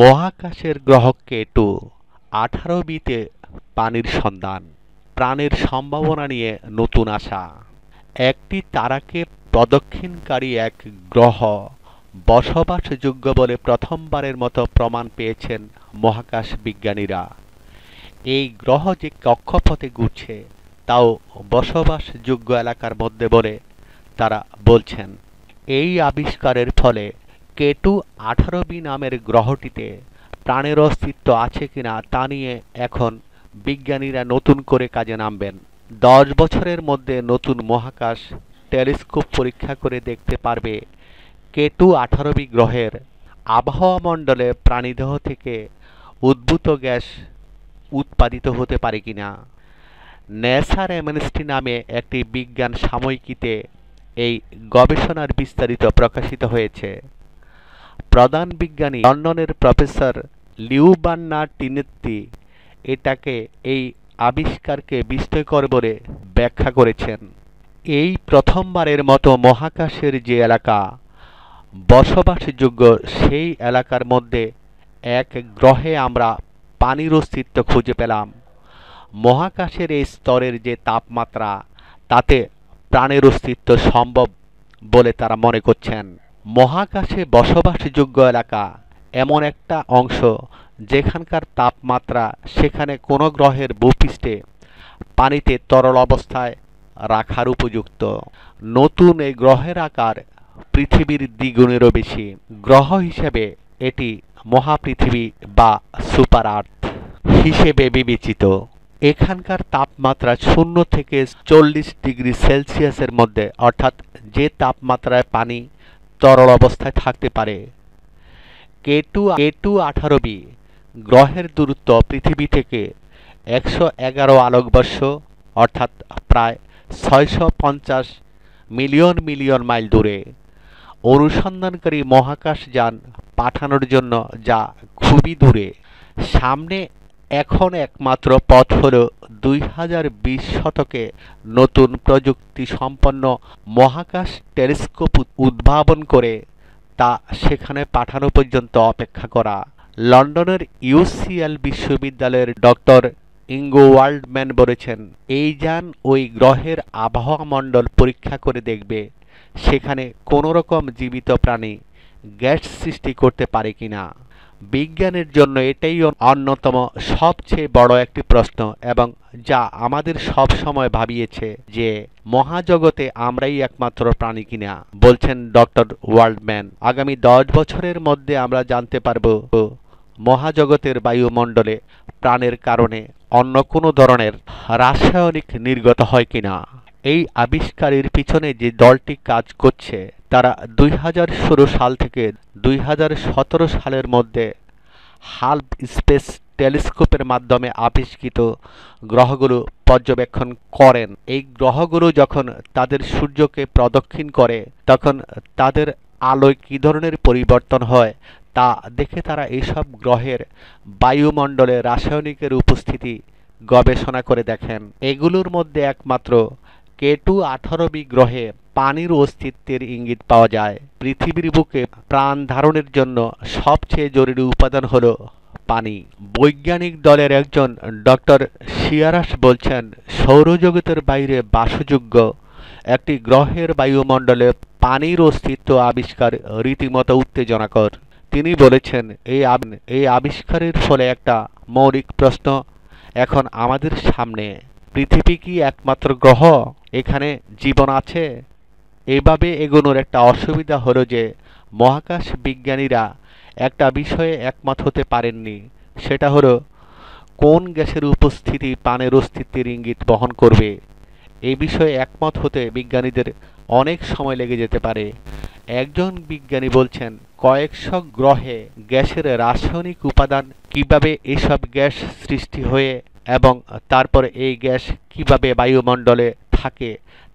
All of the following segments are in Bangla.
মহাকাশের গ্রহ কেটু আঠারো বিতে পানির সন্ধান প্রাণের সম্ভাবনা নিয়ে নতুন আশা একটি তারাকে প্রদক্ষিণকারী এক গ্রহ বসবাসযোগ্য বলে প্রথমবারের মতো প্রমাণ পেয়েছেন মহাকাশ বিজ্ঞানীরা এই গ্রহ যে কক্ষপথে ঘুরছে তাও বসবাসযোগ্য এলাকার মধ্যে বলে তারা বলছেন এই আবিষ্কারের ফলে কেটু আঠারো বি নামের গ্রহটিতে প্রাণের অস্তিত্ব আছে কিনা তা নিয়ে এখন বিজ্ঞানীরা নতুন করে কাজে নামবেন দশ বছরের মধ্যে নতুন মহাকাশ টেলিস্কোপ পরীক্ষা করে দেখতে পারবে কেটু আঠারো বি গ্রহের আবহাওয়া মণ্ডলে প্রাণীদেহ থেকে উদ্ভূত গ্যাস উৎপাদিত হতে পারে কিনা ন্যাসার এমএনএসটি নামে একটি বিজ্ঞান সাময়িকীতে এই গবেষণার বিস্তারিত প্রকাশিত হয়েছে প্রধান বিজ্ঞানী লন্ডনের প্রফেসর লিউবান্না টিনেত্তি এটাকে এই আবিষ্কারকে বিস্ময়কর বলে ব্যাখ্যা করেছেন এই প্রথমবারের মতো মহাকাশের যে এলাকা বসবাসযোগ্য সেই এলাকার মধ্যে এক গ্রহে আমরা পানির অস্তিত্ব খুঁজে পেলাম মহাকাশের এই স্তরের যে তাপমাত্রা তাতে প্রাণের অস্তিত্ব সম্ভব বলে তারা মনে করছেন মহাকাশে বসবাসযোগ্য এলাকা এমন একটা অংশ যেখানকার তাপমাত্রা সেখানে কোনো গ্রহের ভূপৃষ্ঠে পানিতে তরল অবস্থায় রাখার উপযুক্ত নতুন এই গ্রহের আকার পৃথিবীর দ্বিগুণেরও বেশি গ্রহ হিসেবে এটি মহাপৃথিবী বা সুপার আর্থ হিসেবে বিবেচিত এখানকার তাপমাত্রা শূন্য থেকে চল্লিশ ডিগ্রি সেলসিয়াসের মধ্যে অর্থাৎ যে তাপমাত্রায় পানি তরল অবস্থায় থাকতে পারে কে টু কে টু আঠারো বি গ্রহের দূরত্ব পৃথিবী থেকে একশো এগারো আলোকবর্ষ অর্থাৎ প্রায় ছয়শো পঞ্চাশ মিলিয়ন মিলিয়ন মাইল দূরে অনুসন্ধানকারী মহাকাশ যান পাঠানোর জন্য যা খুবই দূরে সামনে এখন একমাত্র পথ হল দুই শতকে নতুন প্রযুক্তি সম্পন্ন মহাকাশ টেলিস্কোপ উদ্ভাবন করে তা সেখানে পাঠানো পর্যন্ত অপেক্ষা করা লন্ডনের ইউসিএল বিশ্ববিদ্যালয়ের ডক্টর ইঙ্গো ওয়ার্ল্ডম্যান বলেছেন এই যান ওই গ্রহের আবহাওয়া মণ্ডল পরীক্ষা করে দেখবে সেখানে কোনো রকম জীবিত প্রাণী গ্যাস সৃষ্টি করতে পারে কিনা বিজ্ঞানের জন্য এটাই অন্যতম সবচেয়ে বড় একটি প্রশ্ন এবং যা আমাদের সব সময় ভাবিয়েছে যে মহাজগতে আমরাই একমাত্র প্রাণী কিনা বলছেন ডক্টর ওয়ার্ল্ডম্যান আগামী দশ বছরের মধ্যে আমরা জানতে পারব মহাজগতের বায়ুমণ্ডলে প্রাণের কারণে অন্য কোনো ধরনের রাসায়নিক নির্গত হয় কিনা এই আবিষ্কারের পিছনে যে দলটি কাজ করছে তারা দুই সাল থেকে দুই সালের মধ্যে হাল্প স্পেস টেলিস্কোপের মাধ্যমে আবিষ্কৃত গ্রহগুলো পর্যবেক্ষণ করেন এই গ্রহগুলো যখন তাদের সূর্যকে প্রদক্ষিণ করে তখন তাদের আলোয় কী ধরনের পরিবর্তন হয় তা দেখে তারা এইসব গ্রহের বায়ুমণ্ডলে রাসায়নিকের উপস্থিতি গবেষণা করে দেখেন এগুলোর মধ্যে একমাত্র কেটু বি গ্রহে পানির অস্তিত্বের ইঙ্গিত পাওয়া যায় পৃথিবীর বুকে প্রাণ ধারণের জন্য সবচেয়ে জরুরি উপাদান হল পানি বৈজ্ঞানিক দলের একজন ডক্টর শিয়ারাস বলছেন সৌরজগতের বাইরে বাসযোগ্য একটি গ্রহের বায়ুমণ্ডলে পানির অস্তিত্ব আবিষ্কার রীতিমতো উত্তেজনাকর তিনি বলেছেন এই এই আবিষ্কারের ফলে একটা মৌলিক প্রশ্ন এখন আমাদের সামনে পৃথিবী কি একমাত্র গ্রহ এখানে জীবন আছে এভাবে এগোনোর একটা অসুবিধা হলো যে মহাকাশ বিজ্ঞানীরা একটা বিষয়ে একমত হতে পারেননি সেটা হলো কোন গ্যাসের উপস্থিতি পানের অস্তিত্বের ইঙ্গিত বহন করবে এই বিষয়ে একমত হতে বিজ্ঞানীদের অনেক সময় লেগে যেতে পারে একজন বিজ্ঞানী বলছেন কয়েকশো গ্রহে গ্যাসের রাসায়নিক উপাদান কিভাবে এসব গ্যাস সৃষ্টি হয়ে এবং তারপরে এই গ্যাস কিভাবে বায়ুমণ্ডলে থাকে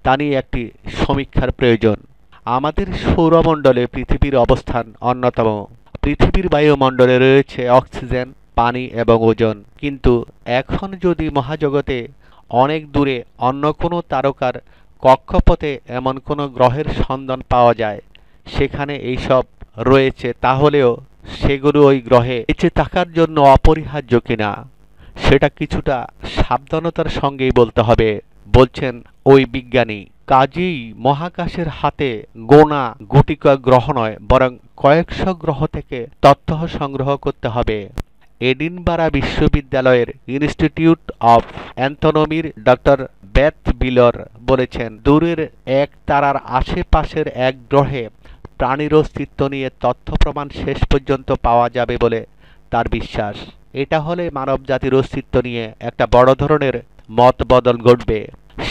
তা নিয়ে একটি সমীক্ষার প্রয়োজন আমাদের সৌরমণ্ডলে পৃথিবীর অবস্থান অন্যতম পৃথিবীর বায়ুমণ্ডলে রয়েছে অক্সিজেন পানি এবং ওজন কিন্তু এখন যদি মহাজগতে অনেক দূরে অন্য কোনো তারকার কক্ষপথে এমন কোনো গ্রহের সন্ধান পাওয়া যায় সেখানে এইসব রয়েছে তাহলেও সেগুলো ওই গ্রহে বেঁচে থাকার জন্য অপরিহার্য কিনা সেটা কিছুটা সাবধানতার সঙ্গেই বলতে হবে বলছেন ওই বিজ্ঞানী কাজেই মহাকাশের হাতে গোনা গুটি কয়েক গ্রহ নয় বরং কয়েকশো গ্রহ থেকে তথ্য সংগ্রহ করতে হবে এডিনবারা বিশ্ববিদ্যালয়ের ইনস্টিটিউট অফ অ্যান্থনমির ডক্টর বেথ বিলর বলেছেন দূরের এক তারার আশেপাশের এক গ্রহে প্রাণীর অস্তিত্ব নিয়ে তথ্য প্রমাণ শেষ পর্যন্ত পাওয়া যাবে বলে তার বিশ্বাস এটা হলে মানব জাতির অস্তিত্ব নিয়ে একটা বড় ধরনের মত বদল ঘটবে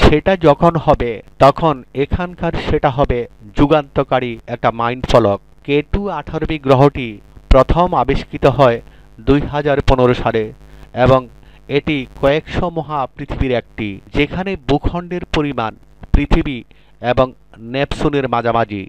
সেটা যখন হবে তখন এখানকার সেটা হবে যুগান্তকারী একটা মাইন্ড ফলক কেটু আঠারবি গ্রহটি প্রথম আবিষ্কৃত হয় দুই হাজার পনেরো সালে এবং এটি কয়েকশো মহা পৃথিবীর একটি যেখানে ভূখণ্ডের পরিমাণ পৃথিবী এবং নেপসুনের মাঝামাঝি